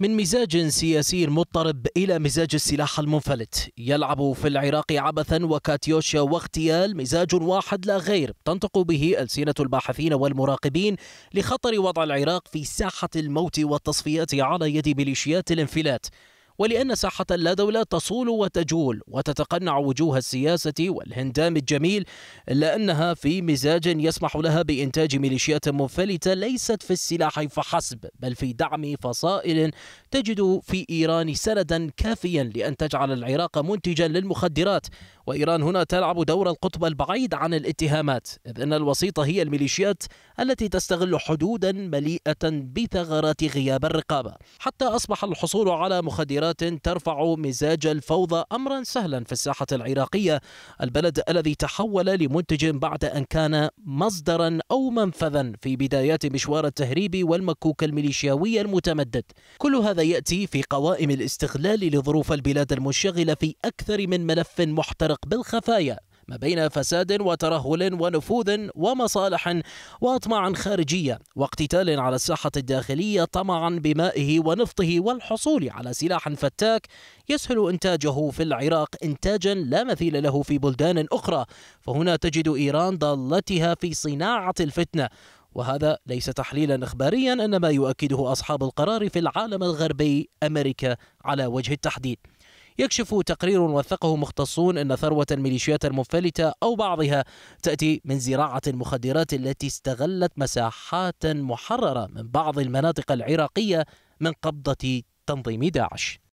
من مزاج سياسي مضطرب إلى مزاج السلاح المنفلت يلعب في العراق عبثا وكاتيوشيا واغتيال مزاج واحد لا غير تنطق به ألسنة الباحثين والمراقبين لخطر وضع العراق في ساحة الموت والتصفيات على يد ميليشيات الانفلات ولأن ساحة لا دولة تصول وتجول وتتقنع وجوه السياسة والهندام الجميل إلا أنها في مزاج يسمح لها بإنتاج ميليشيات منفلتة ليست في السلاح فحسب بل في دعم فصائل تجد في إيران سندا كافيا لأن تجعل العراق منتجا للمخدرات وإيران هنا تلعب دور القطب البعيد عن الاتهامات إذ أن الوسيطة هي الميليشيات التي تستغل حدودا مليئة بثغرات غياب الرقابة حتى أصبح الحصول على مخدرات ترفع مزاج الفوضى أمرا سهلا في الساحة العراقية البلد الذي تحول لمنتج بعد أن كان مصدرا أو منفذا في بدايات مشوار التهريب والمكوك الميليشياوي المتمدد كل هذا وهذا يأتي في قوائم الاستغلال لظروف البلاد المشغله في أكثر من ملف محترق بالخفايا ما بين فساد وترهل ونفوذ ومصالح واطماع خارجيه واقتتال على الساحه الداخليه طمعا بمائه ونفطه والحصول على سلاح فتاك يسهل انتاجه في العراق انتاجا لا مثيل له في بلدان اخرى فهنا تجد ايران ضالتها في صناعه الفتنه وهذا ليس تحليلا اخباريا انما يؤكده اصحاب القرار في العالم الغربي امريكا على وجه التحديد يكشف تقرير وثقه مختصون ان ثروه الميليشيات المنفلته او بعضها تاتي من زراعه المخدرات التي استغلت مساحات محرره من بعض المناطق العراقيه من قبضه تنظيم داعش